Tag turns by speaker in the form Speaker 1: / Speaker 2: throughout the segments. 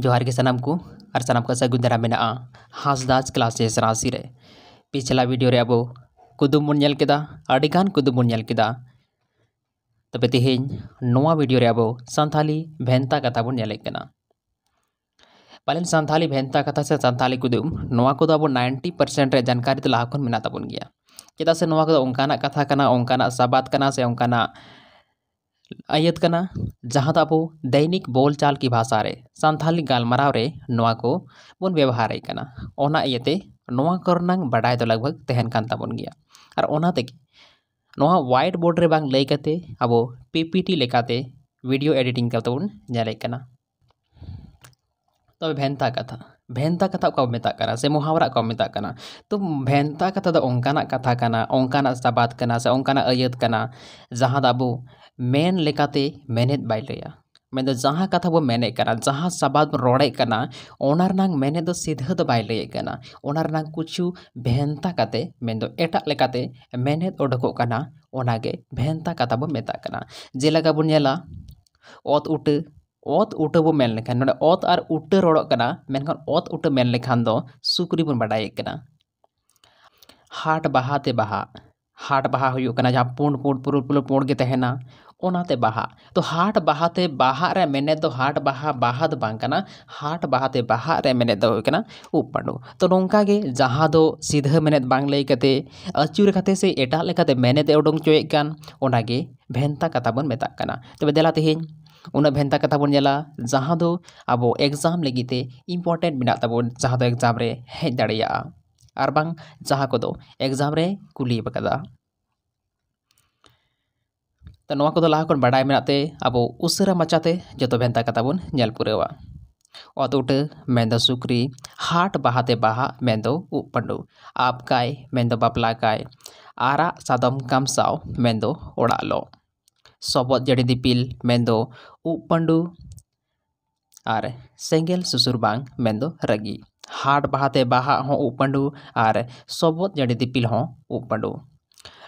Speaker 1: जोहर के सनम को और सनम का सगुदरा में हासदास क्लासेस राशि पिछला वीडियो अब कुदुम बोलान कुदुम बोलता तब तेहन वीडियो अब सानी भेंता कथा बोलना पालन सानी भेंता कथा से सानी कुदुम नाइनटी पार्सेंट जानकारी तो लहा खन मेना चेदा से उनकाना कथा उनकाना सबाद से आयत करना जहाँ तब दैनिक बोलचाल की भाषा रे संथाली गलमारे को बन व्यवहार करना ओना तो लगभग तहन काबन गया और व्हाइट बोर्ड रे बांग लेकते अब पीपीटी लेकाते वीडियो एडिटिंग करते बन ᱛᱚᱵᱮ ᱵᱷᱮᱱᱛᱟ ᱠᱟᱛᱷᱟ ᱵᱷᱮᱱᱛᱟ ᱠᱟᱛᱷᱟ ᱠᱚ ᱢᱮᱛᱟᱜ ᱠᱟᱱᱟ ᱥᱮ ᱢᱚᱦᱟᱣᱨᱟ ᱠᱚ ᱢᱮᱛᱟᱜ ᱠᱟᱱᱟ ᱛᱚ ᱵᱷᱮᱱᱛᱟ ᱠᱟᱛᱷᱟ ᱫᱚ ᱚᱱᱠᱟᱱᱟᱜ ᱠᱟᱛᱷᱟ ᱠᱟᱱᱟ ᱚᱱᱠᱟᱱᱟᱜ ᱥᱟᱵᱟᱫ ᱠᱟᱱᱟ ᱥᱮ ᱚᱱᱠᱟᱱᱟᱜ ᱟᱹᱭᱟᱹᱛ ᱠᱟᱱᱟ ᱡᱟᱦᱟᱸ ᱫᱚ ᱟᱵᱚ ᱢᱮᱱ ᱞᱮᱠᱟᱛᱮ ᱢᱮᱱᱮᱫ ᱵᱟᱭ ᱞᱟᱹᱭᱟ ᱢᱮᱱᱫᱚ ᱡᱟᱦᱟᱸ ᱠᱟᱛᱷᱟ ᱵᱚ ᱢᱮᱱᱮᱫ ᱠᱟᱱᱟ ᱡᱟᱦᱟᱸ ᱥᱟᱵᱟᱫ ᱵᱚ ᱨᱚᱲᱮᱫ ᱠᱟᱱᱟ ᱚᱱᱟ ᱨᱮᱱᱟᱜ ᱢᱮᱱᱮᱫ ᱫᱚ ᱥᱤᱫᱷᱟᱹ ᱫᱚ ᱵᱟᱭ ᱞᱟᱹᱭᱮᱫ ᱠᱟᱱᱟ ᱚᱱᱟ ᱨᱮᱱᱟᱜ ᱠᱤᱪᱷᱩ ᱵᱷᱮᱱᱛᱟ ᱠᱟᱛᱮ ᱢᱮᱱᱫᱚ ᱮᱴᱟᱜ ᱞᱮᱠᱟᱛᱮ ᱢᱮᱱᱮᱫ ᱚᱰᱚᱠᱚᱜ ᱠᱟᱱᱟ ᱚᱱᱟᱜᱮ ᱵᱷᱮᱱᱛᱟ ᱠᱟᱛᱷᱟ ᱵᱚ ᱢᱮᱛᱟᱜ ᱠᱟᱱᱟ ᱡᱮᱞᱮᱠᱟ ᱵᱚᱱ ᱧᱮᱞᱟ ᱚᱛ ᱩᱴᱟᱹ अत ᱩᱴᱟᱹ ᱵᱚ ना अत और ᱚᱛ ᱟᱨ ᱩᱴᱟᱹ अत ᱠᱟᱱᱟ ᱢᱮᱱᱠᱷᱟᱱ ᱚᱛ ᱩᱴᱟᱹ ᱢᱮᱱ ᱞᱮᱠᱷᱟᱱ ᱫᱚ हाट बहा जहाँ पुण पुण पुरु पुरुल पुण के तहना ओनाते बहा तो हाट बहाते बहा रे मेने तो हाट बहा बहा दो हाट बहाते बहा रे मेने दो तो नोंका जहाँ दो सीधा मेने बांग लई से एटा लेकाते मेने ते चोए भेंता कथा बन मेता कना तो बेदला उन्ना भेंता कथा बोला जहाँ दो अब एग्जाम लगी इम्पोर्टेंट मेरा तब जहाँ एग्जाम हज दाँग जहाँ को एग्जाम कुली तो नवा को लाख में मेनते अब उसरा माचाते जो तो भेंता कथा बनपुरवा अत उठ मेन सूक्री हाट बहाते बहा मेन उपपंड आपकाय मेन बापला कायर सादम कामसाओ मेन लो सबद जड़ी दिपिल उपांडु और सेंगल सुसुर बांग रगी हाट बहाते बहा उपांडु और सबद जड़ी दिपिल उपांडु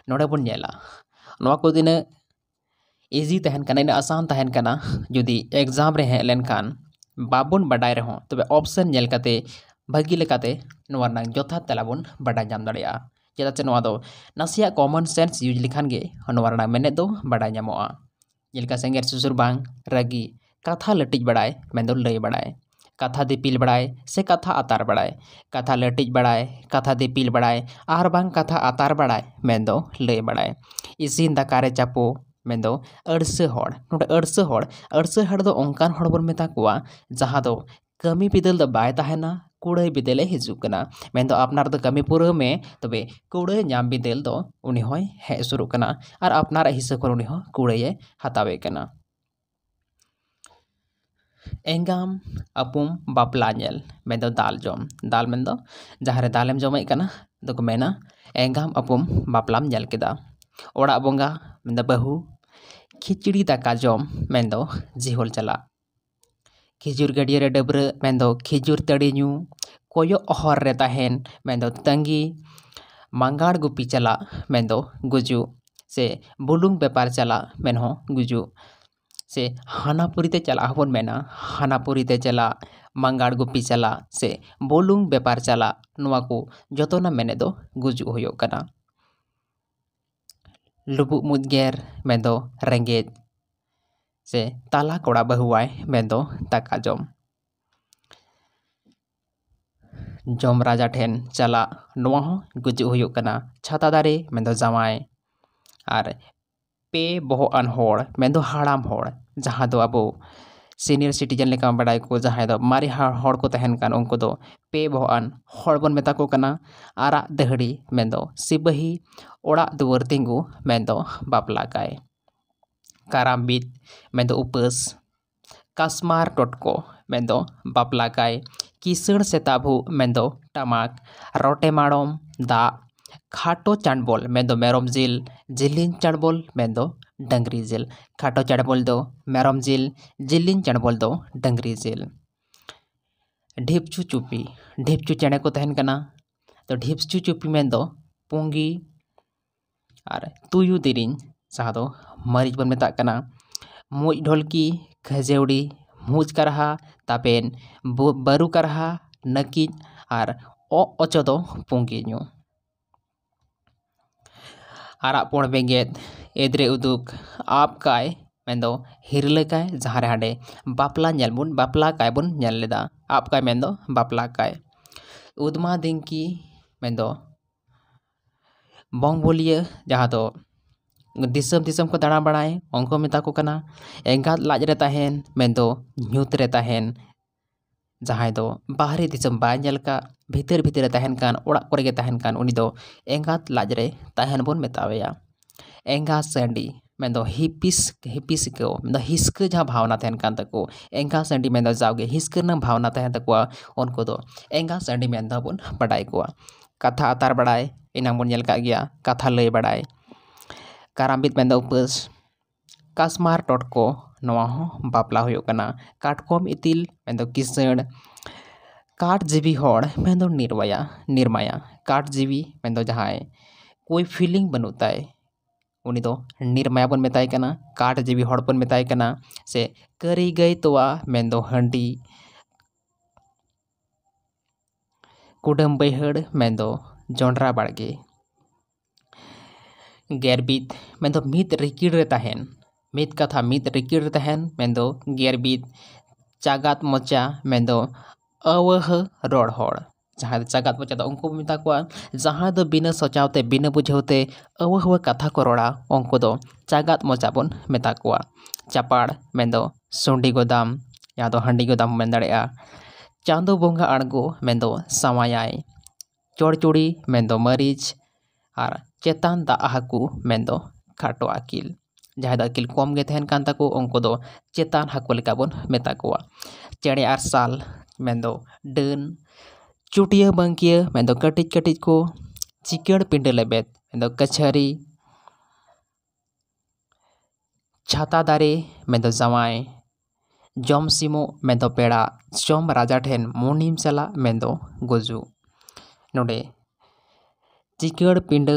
Speaker 1: ना बन को तीन इजी तहन करना इन आसान तहन करना जुदी एग्जाम रे हेले खान बाबन बाडा रहे तब ऑप्शन भागी जो तलाबन बाडा जान दड़ा चेदा से ना नसी कमन सेन्स यूज लेखान बड़ा नाम जलका सेगे सुसुर रागी कथा लटिज बड़ा मे लय बड़ा कथा दिपिल बड़ा से कथा आतार बड़ा कथा लटिज बड़ा कथा दिपिल बड़ा और बांग कथा आतार बड़ा मे लय बड़ा इसीन दाकारे चापो मेन अड़सा हड़सा हड़सा हड़ बन मेता को जहाँ कमी बिदल बैना कुड़ा बिदेल हजूकना मैं आपनारे कमी पूरा में तब कुड़ाई नाम बिदेल तो हेसुर और आपनार हिसाब को कुड़ाई हतावे एंगाम अपुम बापलाल में दाल जो दाल में जहाँ दालेम जमे तो मेना एंगाम अपुम बापलाम बंगा बहु खिचड़ी दाका जम में जिहल चला खजूर डबर में खजूर तड़ी कयो अहर तहन तंगी मांगार गुपी चला गुजू से बुलूंग बेपार चला गुजू से हानापुरी चला बन मेना हानापुरी चला मांगार गुपी चला से बुलूंग बेपार चला नुआ को जतना मेने गुजू होना लुबू मुदगेर रेंगेज से तला कोड़ा बहुआ मेद दाका जम जो राजा ठेन चला नवा गुजुना छाता दारे मेद जवाय और पे बहुन मेद हाड़ाम जहाँ दो अब सीनियर सिटीजन बड़ा को जहाँ दो मारी हड़ को उनको दो पे बहुन बन मेता को आरा दहड़ी मेद सिपाही दुआर तीगू मेद बापला का karambit mendo upas kasmar बापला गाय baplakai kisur setabu mendo tamak rote marom da खाटो चाणबोल मेंदो मेरोम जिल जिलिन चाणबोल मेंदो डंगरी जिल खाटो चाणबोल दो मेरोम जिल जिलिन चाणबोल दो डंगरी जिल ढिपचू चुपी ढिपचू चेणे को तहन कना तो ढिपचू चुपी मेंदो पुंगी और तुयु दिरिंग जहाँ दो मरीच बन मेतना मुज ढोलकी खजेवड़ी मुज करहा तापेन बरू करहा नकीज और ओ अचो दो पुंगी आरा पोण बेंगेद एद्रे उदुक आप काय मेंदो हिरलकाय जहारे हाडे बापला बन बापला काय बुन बन लेदा काय मेंदो बापला काय उदमा दिंकी मेंदो बोंग बोलिए जहा दो तो तो दिसम दिसम को दाड़ा बड़ा अंको मेता को एगा लाजन मेरे तहन जहाँ दो बाहरी बेलका भितर भितर तहन कान उन एगा लाजरे तहन बन मेतावया एगा सी हिपिस हिपिस को तो हिस्क जहाँ भावना तहन कान तको एगा सी जावगे हिस्क भावना तहन तक उनको एगा सी बन बड़ा को कथा आतार बड़ा इनाम बनका कथा लय बड़ा कारामबित ᱢᱮᱱᱫᱚ ᱩᱯᱟᱹᱥ ᱠᱟᱥᱢᱟᱨ ᱴᱚᱴᱠᱚ ᱱᱚᱣᱟ ᱦᱚᱸ ᱵᱟᱯᱞᱟ ᱦᱩᱭᱩᱜ ᱠᱟᱱᱟ ᱠᱟᱴᱠᱚᱢ ᱤᱛᱤᱞ ᱢᱮᱱᱫᱚ ᱠᱤᱥᱟᱹᱬ काट जीवी हर मेन निर्मया काट जीवी मेन जहाँ कोई फीलिंग बनूताय उनी दो निर्मया बन मेताय काट जीवी हर बन मेताय से करी गई तोआ मेन हंडी कुडम बैहड़ मेन जोंडरा बाड़गे ᱜᱮᱨᱵᱤᱫ ᱢᱮᱱᱫᱚ ᱢᱤᱫ ᱨᱤᱠᱤᱲ ᱨᱮ ᱛᱟᱦᱮᱱ ᱢᱤᱫ ᱠᱟᱛᱷᱟ ᱢᱤᱫ ᱨᱤᱠᱤᱲ ᱨᱮ ᱛᱟᱦᱮᱱ ᱢᱮᱱᱫᱚ ᱜᱮᱨᱵᱤᱫ ᱪᱟᱜᱟᱫ ᱢᱚᱪᱟ ᱢᱮᱱᱫᱚ ᱟᱣᱟᱦ ᱨᱚᱲ ᱦᱚᱲ ᱡᱟᱦᱟᱸᱭ ᱫᱚ ᱪᱟᱜᱟᱫ ᱢᱚᱪᱟ ᱫᱚ ᱩᱱᱠᱩ ᱵᱚᱱ ᱢᱮᱛᱟ ᱠᱚᱣᱟ ᱡᱟᱦᱟᱸᱭ ᱫᱚ ᱵᱤᱱᱟᱹ ᱥᱚᱪᱟᱣᱛᱮ ᱵᱤᱱᱟᱹ ᱵᱩᱡᱷᱟᱹᱣᱛᱮ ᱟᱣᱟᱦ ᱠᱟᱛᱷᱟ ᱠᱚ ᱨᱚᱲᱟ ᱩᱱᱠᱩ ᱫᱚ ᱪᱟᱜᱟᱫ ᱢᱚᱪᱟ ᱵᱚᱱ ᱢᱮᱛᱟ ᱠᱚᱣᱟ ᱪᱟᱯᱟᱲ ᱢᱮᱱᱫᱚ ᱥᱩᱸᱰᱤ ᱜᱚᱫᱟᱢ ᱡᱟᱦᱟᱸ ᱫᱚ ᱦᱟᱺᱰᱤ ᱜᱚᱫᱟᱢ ᱢᱮᱱ ᱫᱟᱲᱮᱭᱟᱜᱼᱟ ᱪᱟᱸᱫᱚ ᱵᱚᱸᱜᱟ ᱟᱬᱜᱚ ᱢᱮᱱᱫᱚ ᱥᱟᱶᱟᱭᱟᱭ ᱪᱚᱲᱪᱚᱲᱤ ᱢᱮᱱᱫᱚ ᱢᱟᱹᱨᱤᱪ और दा दाग को खाटो आकिल जहाँ आकिल कम गेनको उनको चेतान हाकुन मेता को चेड़े और साल डन चुटिया बंकिया कटिज कटिज को चिकड़ पिंड लेबेद कछारी छाता दारे जवाय जम सिमो पेड़ा चम राजा ठेन मुनिम चला गजू नोड़े चिकड़ पिंड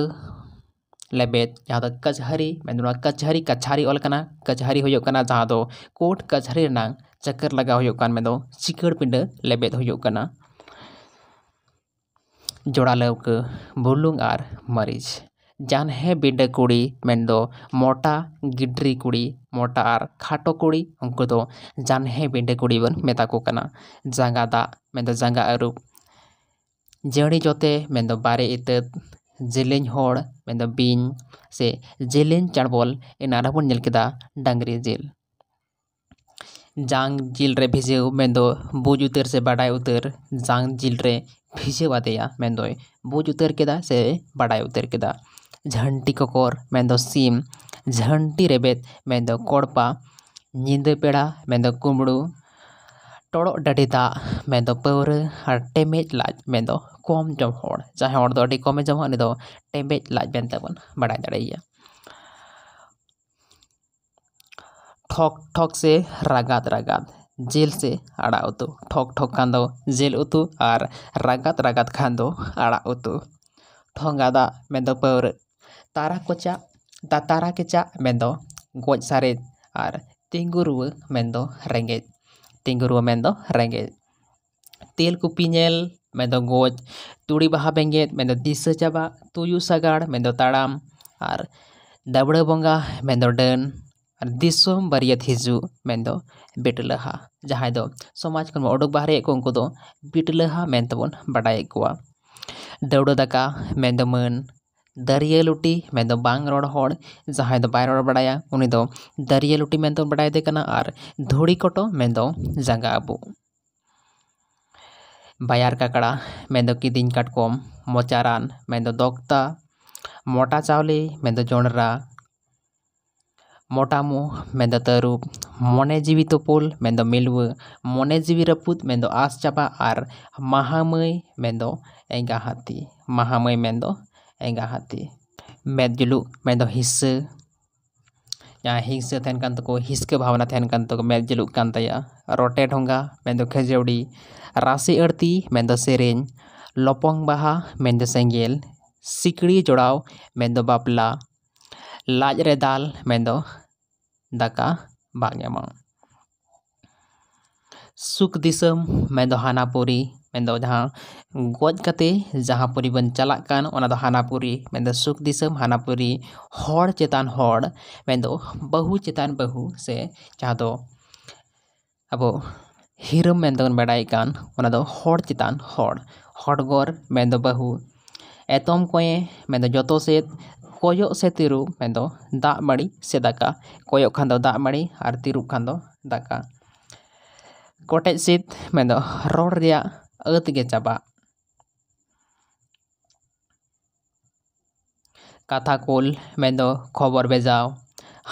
Speaker 1: लेबेद जहाँ कचहरी मैं कचहरी कछारी ओलकना कचहरी होना जहाँ तो कोर्ट कचहरी चक्कर लगा होना तो चिकड़ पिंड लेबेद होना जोड़ा लौक बुलूंग और मरीच जानहे बिंड कुड़ी मेनो तो मोटा गिड्री कुड़ी मोटा और खाटो कुड़ी उनको जानहे बिंड कुड़ी बन मेता को जांगा दा मेंदो जांगा अरुप जड़ी जोते में बारे इत जिले में बी से जिले चाड़बल इनकेदा डांगरी जिल जांग जिल रे भिजौ में बुज उतर से बाडा उतर जांग जिल रे भिजौदे में बुज उतर केदा से बाडा उतर केदा झंटी ककर में सीम झंटी रेबेद में कड़पा निंदा पेड़ा में कुमड़ू ᱴᱚᱲᱚᱜ ᱰᱟᱹᱰᱤ ᱫᱟᱜ ᱢᱮᱱᱫᱚ ᱯᱟᱹᱣᱨᱟᱹ ᱟᱨ ᱴᱮᱢᱮᱡ ᱞᱟᱡ ᱢᱮᱱᱫᱚ ᱠᱚᱢ ᱡᱚᱢ ᱦᱚᱲ ᱡᱟᱦᱟᱸᱭ ᱦᱚᱲ ᱫᱚ ᱟᱹᱰᱤ ᱠᱚᱢᱮ ᱡᱚᱢᱟ ᱩᱱᱤ ᱫᱚ ᱴᱮᱢᱮᱡ ᱞᱟᱡ ᱢᱮᱱᱛᱮ ᱵᱚᱱ ᱵᱟᱰᱟᱭ ᱫᱟᱲᱮᱭᱟᱭᱟ ᱴᱷᱚᱠ ᱴᱷᱚᱠ ᱥᱮ ᱨᱟᱜᱟᱫ ᱨᱟᱜᱟᱫ ᱡᱤᱞ ᱥᱮ ᱟᱲᱟᱜ ᱩᱛᱩ ᱴᱷᱚᱠ ᱴᱷᱚᱠ ᱠᱷᱟᱱ ᱫᱚ ᱡᱤᱞ ᱩᱛᱩ ᱟᱨ ᱨᱟᱜᱟᱫ ᱨᱟᱜᱟᱫ ᱠᱷᱟᱱ ᱫᱚ ᱟᱲᱟᱜ ᱩᱛᱩ ᱴᱷᱚᱸᱜᱟ ᱫᱟᱜ ᱢᱮᱱᱫᱚ ᱯᱟᱹᱣᱨᱟᱹ ᱛᱟᱨᱟ ᱠᱚᱪᱟᱜ ᱛᱟᱛᱟᱨᱟ ᱠᱮᱪᱟᱜ ᱢᱮᱱᱫᱚ ᱜᱚᱡ ᱥᱟᱨᱮᱡ ᱟᱨ ᱛᱤᱸᱜᱩ ᱨᱩᱣᱟᱹ ᱢᱮᱱᱫᱚ ᱨᱮᱸᱜᱮᱡ तेंगरुआ में रेगे तेल कुपीएल गज तुड़ी बहा बेगेद में दिस चाबा तुयु सगड़ में तड़ाम और डबड़ बंगा में डन दिसम बारिया हजू में बिटलहा जहाँ दो समाज को उडक बाहर उनको बिटलहा मेंबन बाडा डौड़ दाका मन दरिया लुटी में दो बांग रोड होड जहां दो बाय रोड बड़ाया उनी दो दरिया लुटी में दो बड़ाया देखना और धूड़ी कोटो में दो जंगा अबू बायार का कड़ा में दो की दिन काट कोम मोचारान में दो दोकता मोटा चावली में दो जोनरा मोटा मुंह में दो तरूप मोने जीवी तो पुल में दो मिलव मोने जीवी रपूत में दो आस चापा और महामई में दो एंगा हाथी महामई में दो एगाते मेद जुलू मेद हिस हिंस थे को हिस्क भावना थे को मेद जुलूया रोटेट होंगा मेद खेजी राशि अड़ती मेद सेरें लपंग बहा मेद सेंगेल सिकड़ी जोड़ाव मेद बापला लाज रे दाल मेद दाका बाम सुख दिसम मेद हानापुरी ᱢᱮᱱᱫᱚ ᱡᱟᱦᱟᱸ ᱜᱚᱡ ᱠᱟᱛᱮ ᱡᱟᱦᱟᱸ ᱯᱩᱨᱤ ᱵᱚᱱ ᱪᱟᱞᱟᱜ ᱠᱟᱱ ᱚᱱᱟ ᱫᱚ ᱦᱟᱱᱟᱯᱩᱨᱤ ᱢᱮᱱᱫᱚ ᱥᱩᱠ ᱫᱤᱥᱚᱢ ᱦᱟᱱᱟᱯᱩᱨᱤ ᱦᱚᱲ ᱪᱮᱛᱟᱱ ᱦᱚᱲ ᱢᱮᱱᱫᱚ ᱵᱟᱹᱦᱩ ᱪᱮᱛᱟᱱ ᱵᱟᱹᱦᱩ ᱥᱮ ᱡᱟᱦᱟᱸ ᱫᱚ ᱟᱵᱚ ᱦᱤᱨᱟᱹᱢ ᱢᱮᱱᱛᱮᱵᱚᱱ ᱵᱟᱰᱟᱭ ᱠᱟᱱ ᱚᱱᱟ ᱫᱚ ᱦᱚᱲ ᱪᱮᱛᱟᱱ ᱦᱚᱲ ᱦᱚᱲᱜᱚᱨ ᱢᱮᱱᱫᱚ ᱵᱟᱹᱦᱩ ᱮᱛᱚᱢ ᱠᱚᱭᱮ ᱢᱮᱱᱫᱚ ᱡᱚᱛᱚ ᱥᱮᱫ ᱠᱚᱭᱚᱜ ᱥᱮ ᱛᱤᱨᱩ ᱢᱮᱱᱫᱚ ᱫᱟᱜ ᱢᱟᱹᱲᱤ ᱥᱮ ᱫᱟᱠᱟ ᱠᱚᱭᱚᱜ ᱠᱷᱟᱱ ᱫᱚ ᱫᱟᱜ ᱢᱟᱹᱲᱤ ᱟᱨ ᱛᱤᱨᱩᱜ ᱠᱷᱟᱱ ᱫᱚ ᱫᱟᱠᱟ ᱠᱚᱴᱮᱡ ᱥᱤᱫ ᱢᱮᱱᱫᱚ ᱨᱚᱲ ᱨᱮᱭᱟᱜ ᱟᱹᱛ ᱜᱮ ᱪᱟᱵᱟᱜ ᱠᱟᱛᱷᱟ ᱠᱳᱞ ᱢᱮᱱᱫᱚ ᱠᱷᱚᱵᱚᱨ ᱵᱷᱮᱡᱟᱣ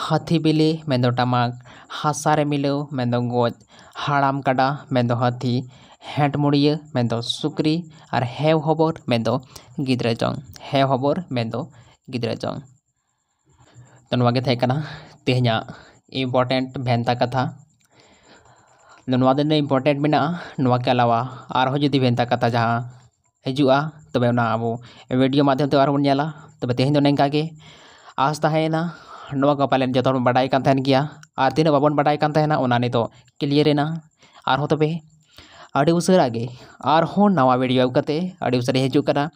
Speaker 1: ᱦᱟᱹᱛᱷᱤ ᱵᱤᱞᱤ ᱢᱮᱱᱫᱚ ᱴᱟᱢᱟᱠ ᱦᱟᱥᱟᱨᱮ ᱢᱤᱞᱟᱹᱣ ᱢᱮᱱᱫᱚ ᱜᱚᱡ ᱦᱟᱲᱟᱢ ᱠᱟᱰᱟ ᱢᱮᱱᱫᱚ ᱦᱟᱹᱛᱷᱤ ᱦᱮᱸᱴ ᱢᱩᱲᱤᱭᱟᱹ ᱢᱮᱱᱫᱚ ᱥᱩᱠᱨᱤ ᱟᱨ ᱦᱮᱣ ᱦᱚᱵᱚᱨ ᱢᱮᱱᱫᱚ ᱜᱤᱫᱽᱨᱟᱹ ᱡᱚᱝ ᱦᱮᱣ ᱦᱚᱵᱚᱨ ᱢᱮᱱᱫᱚ ᱜᱤᱫᱽᱨᱟᱹ ᱡᱚᱝ ᱛᱚ ᱱᱚᱣᱟ ᱜᱮ ᱛᱟᱦᱮᱸ ᱠᱟᱱᱟ ᱛᱮᱦᱮᱧᱟᱜ ᱤᱢᱯᱚᱨᱴᱮᱱᱴ ᱵᱷᱮᱱᱛᱟ ᱠᱟᱛᱷᱟ इम्पोर्टेंट मेना के अलावा और जुदी भेदा कथा जहाँ हजूँ तब अब वीडियो माध्यम से और बोला तब तेज ना आस तहना पाले जो बाड़ाई तीन बाबन बाड़ा नित क्लियरना और तब अभी उसे नवा वीडियो आगे उसे हजूँ करना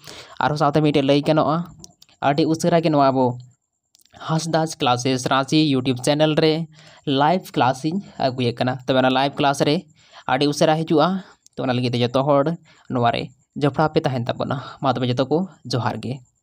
Speaker 1: और मीटे लई कनों उसे हंसदास क्लासेस रांची यूट्यूब चैनल रे लाइव क्लास इन अगुए तब लाइव क्लास रे आड़ी उसरा हजूँ तो जो तो जफड़ा पे तहन तब जो जोहार गे